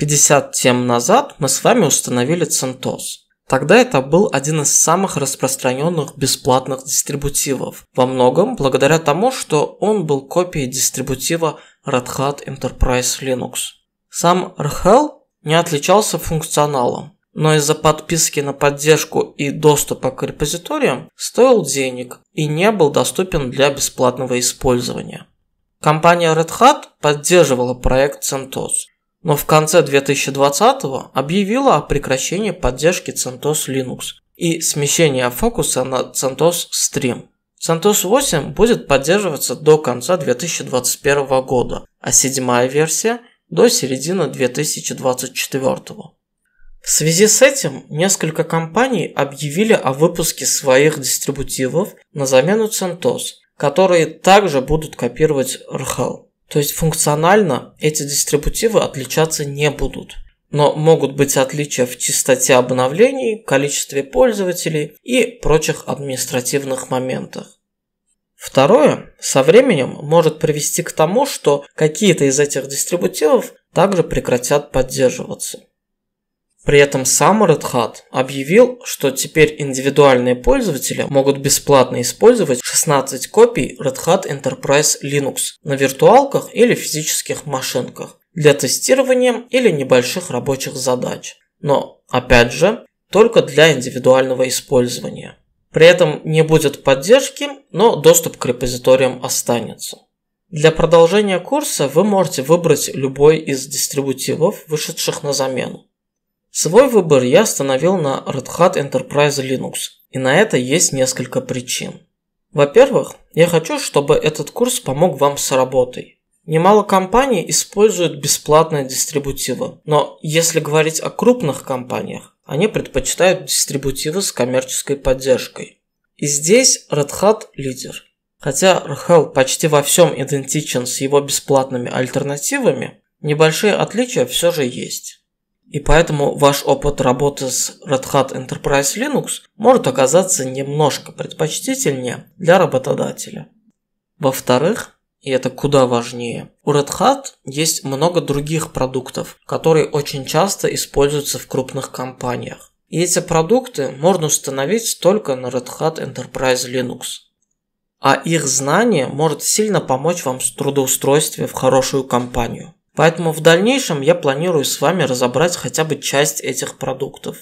50 тем назад мы с вами установили CentOS. Тогда это был один из самых распространенных бесплатных дистрибутивов, во многом благодаря тому, что он был копией дистрибутива Red Hat Enterprise Linux. Сам RHEL не отличался функционалом, но из-за подписки на поддержку и доступа к репозиториям стоил денег и не был доступен для бесплатного использования. Компания Red Hat поддерживала проект CentOS, но в конце 2020-го объявила о прекращении поддержки CentOS Linux и смещении фокуса на CentOS Stream. CentOS 8 будет поддерживаться до конца 2021 года, а седьмая версия – до середины 2024 года. В связи с этим несколько компаний объявили о выпуске своих дистрибутивов на замену CentOS, которые также будут копировать RHEL. То есть функционально эти дистрибутивы отличаться не будут. Но могут быть отличия в частоте обновлений, количестве пользователей и прочих административных моментах. Второе, со временем может привести к тому, что какие-то из этих дистрибутивов также прекратят поддерживаться. При этом сам Red объявил, что теперь индивидуальные пользователи могут бесплатно использовать 16 копий Red Hat Enterprise Linux на виртуалках или физических машинках для тестирования или небольших рабочих задач. Но, опять же, только для индивидуального использования. При этом не будет поддержки, но доступ к репозиториям останется. Для продолжения курса вы можете выбрать любой из дистрибутивов, вышедших на замену. Свой выбор я остановил на Red Hat Enterprise Linux, и на это есть несколько причин. Во-первых, я хочу, чтобы этот курс помог вам с работой. Немало компаний используют бесплатные дистрибутивы, но если говорить о крупных компаниях, они предпочитают дистрибутивы с коммерческой поддержкой. И здесь Red Hat лидер. Хотя RHEL почти во всем идентичен с его бесплатными альтернативами, небольшие отличия все же есть. И поэтому ваш опыт работы с Red Hat Enterprise Linux может оказаться немножко предпочтительнее для работодателя. Во-вторых, и это куда важнее, у Red Hat есть много других продуктов, которые очень часто используются в крупных компаниях. И эти продукты можно установить только на Red Hat Enterprise Linux. А их знание может сильно помочь вам с трудоустройстве в хорошую компанию. Поэтому в дальнейшем я планирую с вами разобрать хотя бы часть этих продуктов.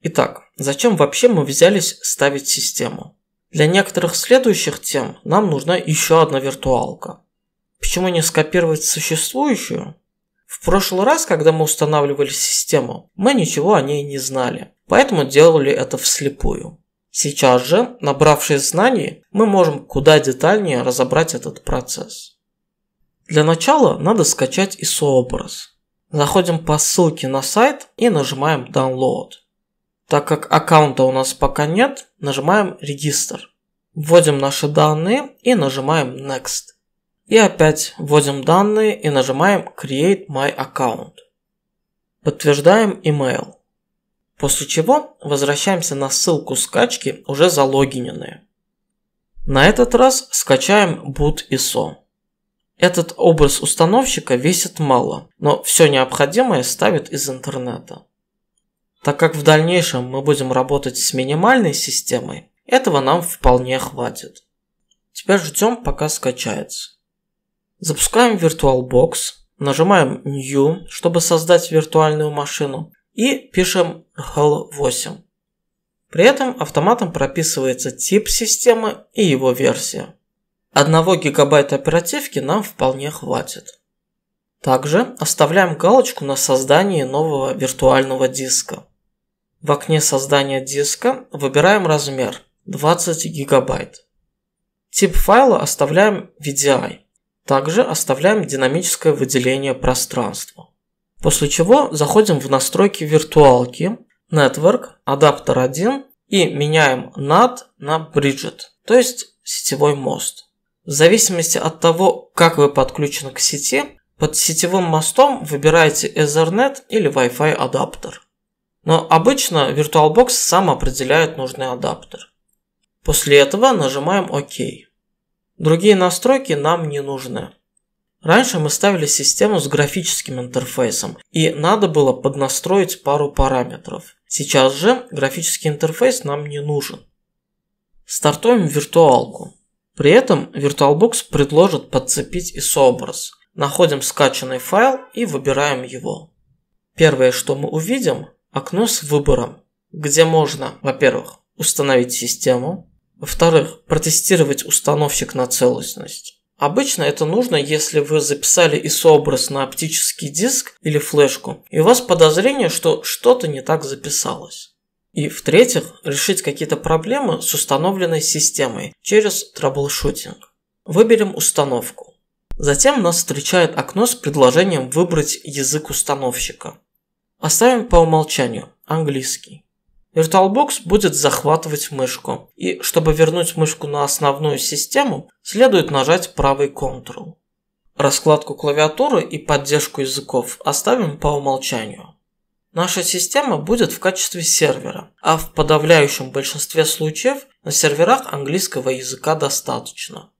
Итак, зачем вообще мы взялись ставить систему? Для некоторых следующих тем нам нужна еще одна виртуалка. Почему не скопировать существующую? В прошлый раз, когда мы устанавливали систему, мы ничего о ней не знали, поэтому делали это вслепую. Сейчас же, набравшись знаний, мы можем куда детальнее разобрать этот процесс. Для начала надо скачать ISO-образ. Заходим по ссылке на сайт и нажимаем Download. Так как аккаунта у нас пока нет, нажимаем Регистр. Вводим наши данные и нажимаем Next. И опять вводим данные и нажимаем Create My Account. Подтверждаем email. После чего возвращаемся на ссылку скачки, уже залогиненные. На этот раз скачаем Boot ISO. Этот образ установщика весит мало, но все необходимое ставит из интернета. Так как в дальнейшем мы будем работать с минимальной системой, этого нам вполне хватит. Теперь ждем пока скачается. Запускаем VirtualBox, нажимаем New, чтобы создать виртуальную машину и пишем HAL 8. При этом автоматом прописывается тип системы и его версия. Одного гигабайта оперативки нам вполне хватит. Также оставляем галочку на создании нового виртуального диска. В окне создания диска выбираем размер 20 гигабайт. Тип файла оставляем VDI. Также оставляем динамическое выделение пространства. После чего заходим в настройки виртуалки, Network, адаптер 1 и меняем NAT на Bridget, то есть сетевой мост. В зависимости от того, как вы подключены к сети, под сетевым мостом выбираете Ethernet или Wi-Fi адаптер. Но обычно VirtualBox сам определяет нужный адаптер. После этого нажимаем ОК. Другие настройки нам не нужны. Раньше мы ставили систему с графическим интерфейсом, и надо было поднастроить пару параметров. Сейчас же графический интерфейс нам не нужен. Стартуем виртуалку. При этом VirtualBox предложит подцепить ISO-образ. Находим скачанный файл и выбираем его. Первое, что мы увидим – окно с выбором, где можно, во-первых, установить систему, во-вторых, протестировать установщик на целостность. Обычно это нужно, если вы записали ISO-образ на оптический диск или флешку, и у вас подозрение, что что-то не так записалось. И в-третьих, решить какие-то проблемы с установленной системой через траблшутинг. Выберем установку. Затем нас встречает окно с предложением выбрать язык установщика. Оставим по умолчанию английский. VirtualBox будет захватывать мышку, и чтобы вернуть мышку на основную систему, следует нажать правый Ctrl. Раскладку клавиатуры и поддержку языков оставим по умолчанию наша система будет в качестве сервера, а в подавляющем большинстве случаев на серверах английского языка достаточно.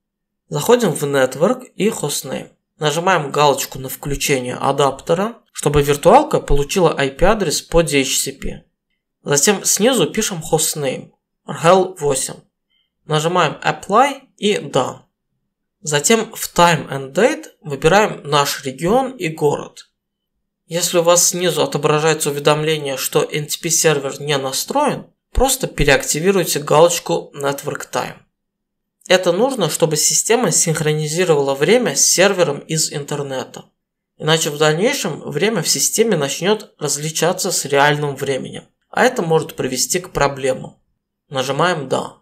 Заходим в Network и Hostname. Нажимаем галочку на включение адаптера, чтобы виртуалка получила IP-адрес по DHCP. Затем снизу пишем Hostname RHEL8. Нажимаем Apply и Да. Затем в Time and Date выбираем наш регион и город. Если у вас снизу отображается уведомление, что NTP-сервер не настроен, просто переактивируйте галочку Network Time. Это нужно, чтобы система синхронизировала время с сервером из интернета. Иначе в дальнейшем время в системе начнет различаться с реальным временем, а это может привести к проблемам. Нажимаем «Да».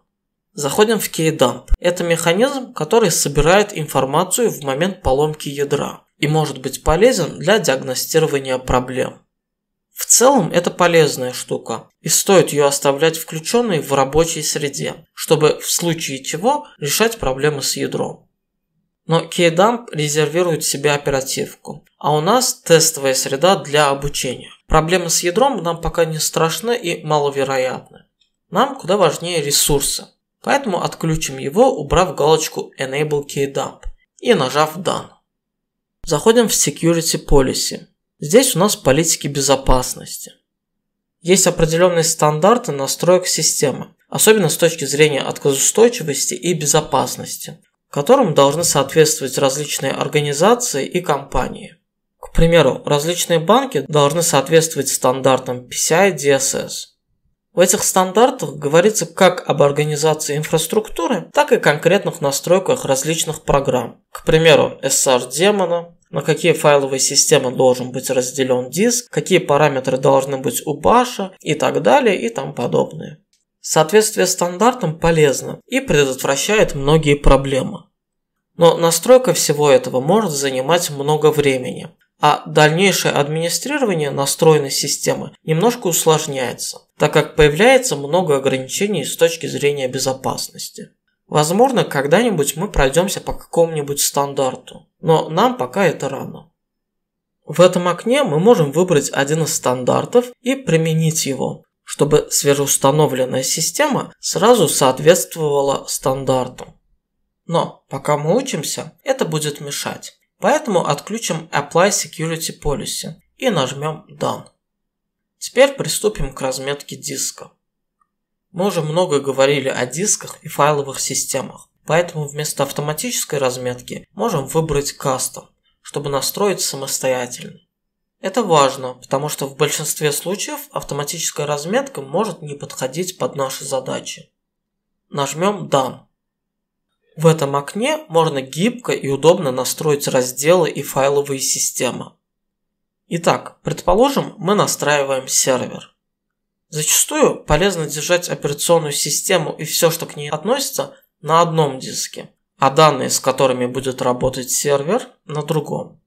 Заходим в KDump. Это механизм, который собирает информацию в момент поломки ядра и может быть полезен для диагностирования проблем. В целом это полезная штука, и стоит ее оставлять включенной в рабочей среде, чтобы в случае чего решать проблемы с ядром. Но KDump резервирует себе оперативку, а у нас тестовая среда для обучения. Проблемы с ядром нам пока не страшны и маловероятны. Нам куда важнее ресурсы, поэтому отключим его, убрав галочку Enable KDump и нажав Done. Заходим в Security Policy. Здесь у нас политики безопасности. Есть определенные стандарты настроек системы, особенно с точки зрения отказоустойчивости и безопасности, которым должны соответствовать различные организации и компании. К примеру, различные банки должны соответствовать стандартам PCI DSS. В этих стандартах говорится как об организации инфраструктуры, так и конкретных настройках различных программ. К примеру, SR-демона, на какие файловые системы должен быть разделен диск, какие параметры должны быть у баша и так далее и тому подобное. Соответствие стандартам полезно и предотвращает многие проблемы. Но настройка всего этого может занимать много времени, а дальнейшее администрирование настроенной системы немножко усложняется, так как появляется много ограничений с точки зрения безопасности. Возможно, когда-нибудь мы пройдемся по какому-нибудь стандарту но нам пока это рано. В этом окне мы можем выбрать один из стандартов и применить его, чтобы свежеустановленная система сразу соответствовала стандарту. Но пока мы учимся, это будет мешать. Поэтому отключим Apply Security Policy и нажмем Done. Теперь приступим к разметке диска. Мы уже много говорили о дисках и файловых системах. Поэтому вместо автоматической разметки можем выбрать кастом, чтобы настроить самостоятельно. Это важно, потому что в большинстве случаев автоматическая разметка может не подходить под наши задачи. Нажмем «Done». В этом окне можно гибко и удобно настроить разделы и файловые системы. Итак, предположим, мы настраиваем сервер. Зачастую полезно держать операционную систему и все, что к ней относится, на одном диске, а данные, с которыми будет работать сервер, на другом.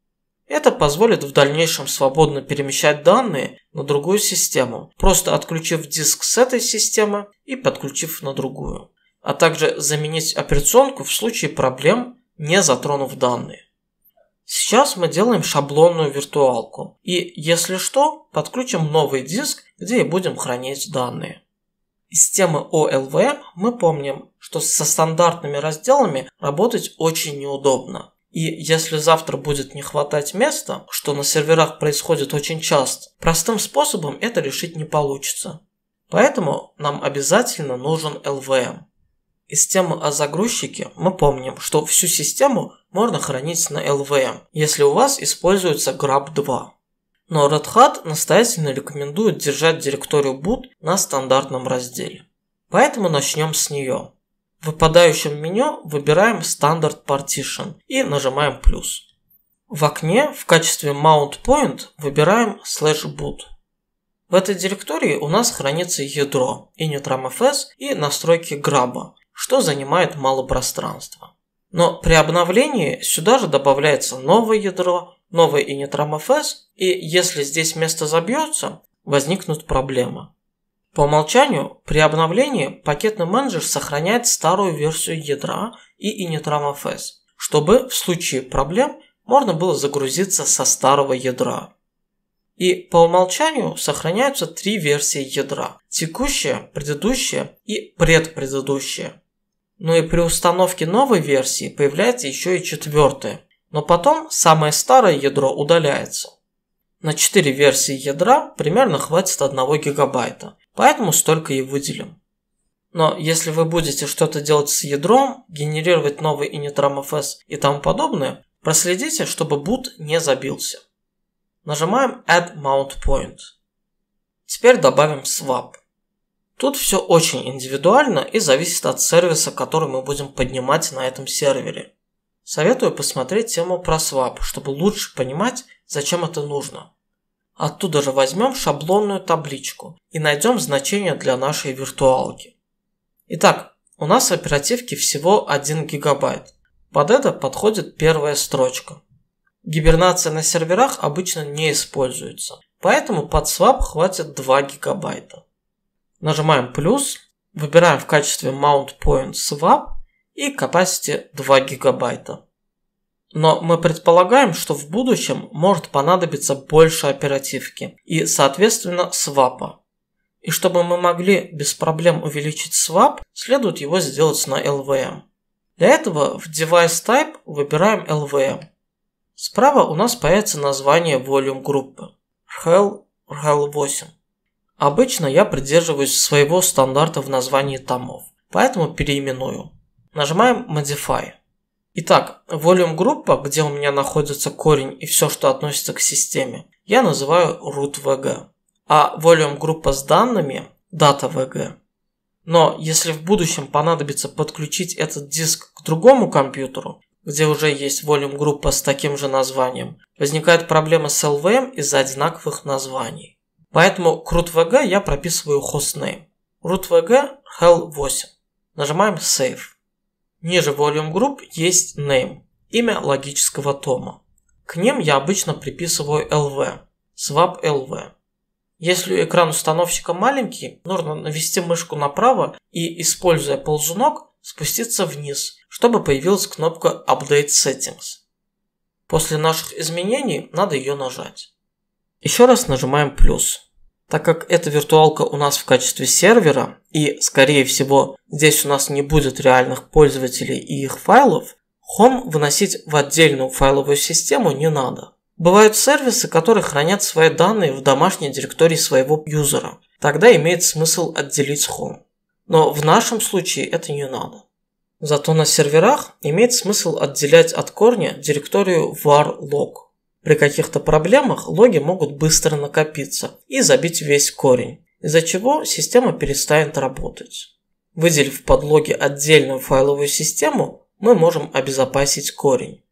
Это позволит в дальнейшем свободно перемещать данные на другую систему, просто отключив диск с этой системы и подключив на другую, а также заменить операционку в случае проблем, не затронув данные. Сейчас мы делаем шаблонную виртуалку и, если что, подключим новый диск, где и будем хранить данные. Из темы OLV мы помним, что со стандартными разделами работать очень неудобно. И если завтра будет не хватать места, что на серверах происходит очень часто, простым способом это решить не получится. Поэтому нам обязательно нужен LVM. Из темы о загрузчике мы помним, что всю систему можно хранить на LVM, если у вас используется GRAP 2. Но Радхат настоятельно рекомендует держать директорию Boot на стандартном разделе. Поэтому начнем с нее. В выпадающем меню выбираем Standard Partition и нажимаем плюс. В окне в качестве Mount Point выбираем Slash Boot. В этой директории у нас хранится ядро, initramfs и настройки граба, что занимает мало пространства. Но при обновлении сюда же добавляется новое ядро новый initramfs, и если здесь место забьется, возникнут проблемы. По умолчанию, при обновлении пакетный менеджер сохраняет старую версию ядра и initramfs, чтобы в случае проблем можно было загрузиться со старого ядра. И по умолчанию сохраняются три версии ядра – текущая, предыдущая и предпредыдущая. Но ну и при установке новой версии появляется еще и четвертая, но потом самое старое ядро удаляется. На 4 версии ядра примерно хватит 1 гигабайта, поэтому столько и выделим. Но если вы будете что-то делать с ядром, генерировать новый initramfs и тому подобное, проследите, чтобы boot не забился. Нажимаем Add Mount Point. Теперь добавим swap. Тут все очень индивидуально и зависит от сервиса, который мы будем поднимать на этом сервере. Советую посмотреть тему про свап, чтобы лучше понимать, зачем это нужно. Оттуда же возьмем шаблонную табличку и найдем значение для нашей виртуалки. Итак, у нас в оперативке всего 1 гигабайт. Под это подходит первая строчка. Гибернация на серверах обычно не используется, поэтому под swap хватит 2 гигабайта. Нажимаем плюс, выбираем в качестве mount point swap и capacity 2 гигабайта. Но мы предполагаем, что в будущем может понадобиться больше оперативки и, соответственно, свапа. И чтобы мы могли без проблем увеличить свап, следует его сделать на LVM. Для этого в Device Type выбираем LVM. Справа у нас появится название Volume группы RHEL RHEL8. Обычно я придерживаюсь своего стандарта в названии томов, поэтому переименую. Нажимаем Modify. Итак, volume группа, где у меня находится корень и все, что относится к системе, я называю rootvg, А volume группа с данными – datavg. Но если в будущем понадобится подключить этот диск к другому компьютеру, где уже есть volume группа с таким же названием, возникает проблема с LVM из-за одинаковых названий. Поэтому к rootvg я прописываю hostname. rootvg hell 8. Нажимаем Save. Ниже Volume Group есть Name, имя логического тома. К ним я обычно приписываю LV, swap LV. Если экран установщика маленький, нужно навести мышку направо и, используя ползунок, спуститься вниз, чтобы появилась кнопка Update Settings. После наших изменений надо ее нажать. Еще раз нажимаем плюс. Так как эта виртуалка у нас в качестве сервера, и скорее всего здесь у нас не будет реальных пользователей и их файлов, Home выносить в отдельную файловую систему не надо. Бывают сервисы, которые хранят свои данные в домашней директории своего юзера. Тогда имеет смысл отделить Home. Но в нашем случае это не надо. Зато на серверах имеет смысл отделять от корня директорию var log. При каких-то проблемах логи могут быстро накопиться и забить весь корень, из-за чего система перестанет работать. Выделив в подлоге отдельную файловую систему, мы можем обезопасить корень.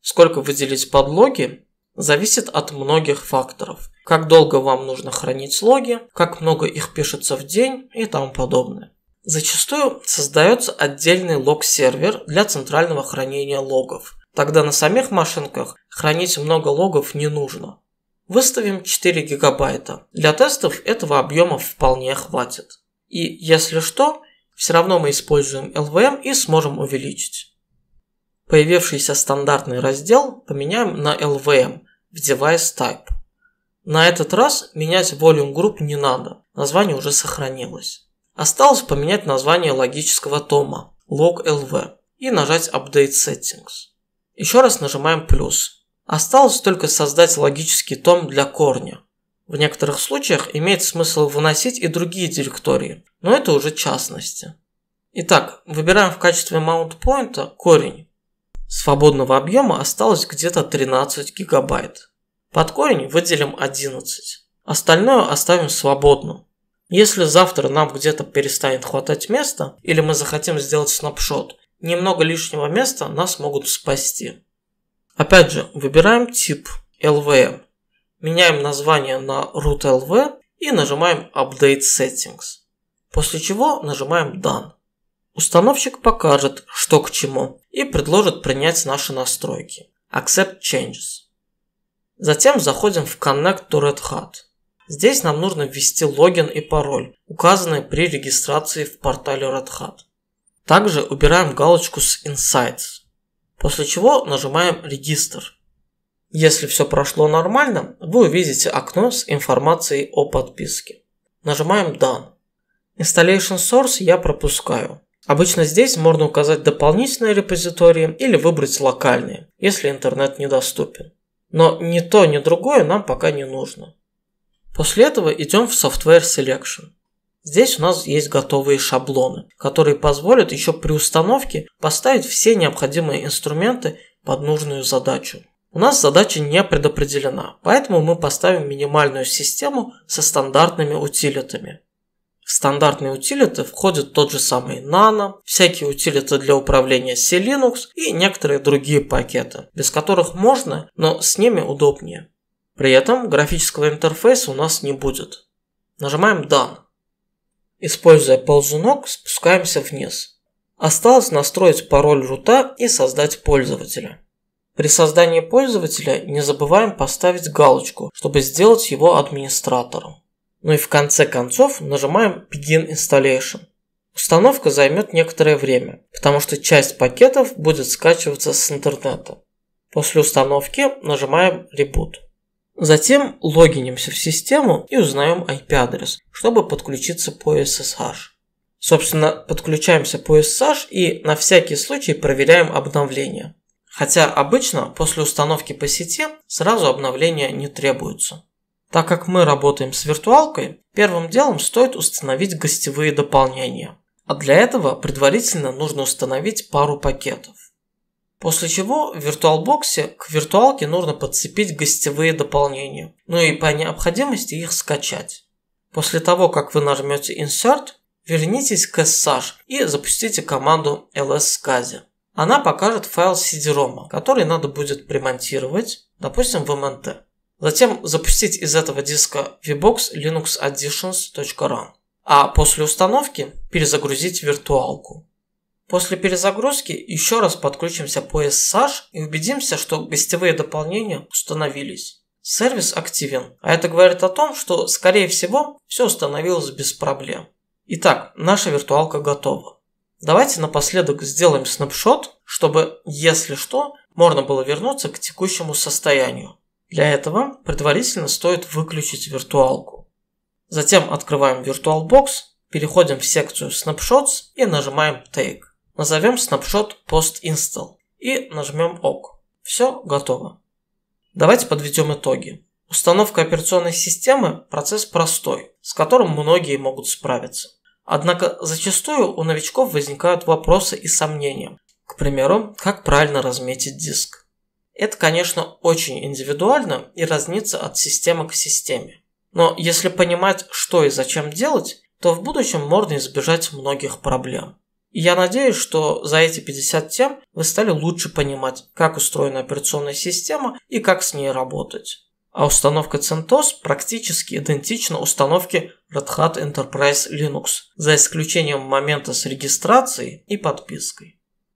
Сколько выделить подлоги, зависит от многих факторов. Как долго вам нужно хранить логи, как много их пишется в день и тому подобное. Зачастую создается отдельный лог-сервер для центрального хранения логов, Тогда на самих машинках хранить много логов не нужно. Выставим 4 гигабайта. Для тестов этого объема вполне хватит. И если что, все равно мы используем LVM и сможем увеличить. Появившийся стандартный раздел поменяем на LVM в Device Type. На этот раз менять Volume Group не надо, название уже сохранилось. Осталось поменять название логического тома log.lv и нажать Update Settings. Еще раз нажимаем плюс. Осталось только создать логический том для корня. В некоторых случаях имеет смысл выносить и другие директории, но это уже частности. Итак, выбираем в качестве mount point корень. Свободного объема осталось где-то 13 гигабайт. Под корень выделим 11. Остальное оставим свободным. Если завтра нам где-то перестанет хватать места, или мы захотим сделать снапшот, Немного лишнего места нас могут спасти. Опять же, выбираем тип LVM, эм. меняем название на root LV и нажимаем Update Settings. После чего нажимаем Done. Установщик покажет, что к чему, и предложит принять наши настройки. Accept Changes. Затем заходим в Connect to Red Hat. Здесь нам нужно ввести логин и пароль, указанные при регистрации в портале Red Hat. Также убираем галочку с Insights, после чего нажимаем «Регистр». Если все прошло нормально, вы увидите окно с информацией о подписке. Нажимаем «Done». Installation Source я пропускаю. Обычно здесь можно указать дополнительные репозитории или выбрать локальные, если интернет недоступен. Но ни то, ни другое нам пока не нужно. После этого идем в Software Selection. Здесь у нас есть готовые шаблоны, которые позволят еще при установке поставить все необходимые инструменты под нужную задачу. У нас задача не предопределена, поэтому мы поставим минимальную систему со стандартными утилитами. В стандартные утилиты входят тот же самый Nano, всякие утилиты для управления C-Linux и некоторые другие пакеты, без которых можно, но с ними удобнее. При этом графического интерфейса у нас не будет. Нажимаем «Done». Используя ползунок, спускаемся вниз. Осталось настроить пароль рута и создать пользователя. При создании пользователя не забываем поставить галочку, чтобы сделать его администратором. Ну и в конце концов нажимаем Begin Installation. Установка займет некоторое время, потому что часть пакетов будет скачиваться с интернета. После установки нажимаем Reboot. Затем логинимся в систему и узнаем IP-адрес, чтобы подключиться по SSH. Собственно, подключаемся по SSH и на всякий случай проверяем обновление. Хотя обычно после установки по сети сразу обновления не требуются. Так как мы работаем с виртуалкой, первым делом стоит установить гостевые дополнения. А для этого предварительно нужно установить пару пакетов. После чего в Виртуалбоксе к виртуалке нужно подцепить гостевые дополнения, ну и по необходимости их скачать. После того, как вы нажмете Insert, вернитесь к SSH и запустите команду ls-scasi. Она покажет файл cd который надо будет примонтировать, допустим, в MNT. Затем запустить из этого диска vbox linux additions.run, а после установки перезагрузить виртуалку. После перезагрузки еще раз подключимся по SSH и убедимся, что гостевые дополнения установились. Сервис активен, а это говорит о том, что, скорее всего, все установилось без проблем. Итак, наша виртуалка готова. Давайте напоследок сделаем снапшот, чтобы, если что, можно было вернуться к текущему состоянию. Для этого предварительно стоит выключить виртуалку. Затем открываем VirtualBox, переходим в секцию Snapshots и нажимаем Take. Назовем снапшот post install и нажмем ОК. Все готово. Давайте подведем итоги. Установка операционной системы – процесс простой, с которым многие могут справиться. Однако зачастую у новичков возникают вопросы и сомнения. К примеру, как правильно разметить диск. Это, конечно, очень индивидуально и разнится от системы к системе. Но если понимать, что и зачем делать, то в будущем можно избежать многих проблем. Я надеюсь, что за эти 50 тем вы стали лучше понимать, как устроена операционная система и как с ней работать. А установка CentOS практически идентична установке Red Hat Enterprise Linux, за исключением момента с регистрацией и подпиской.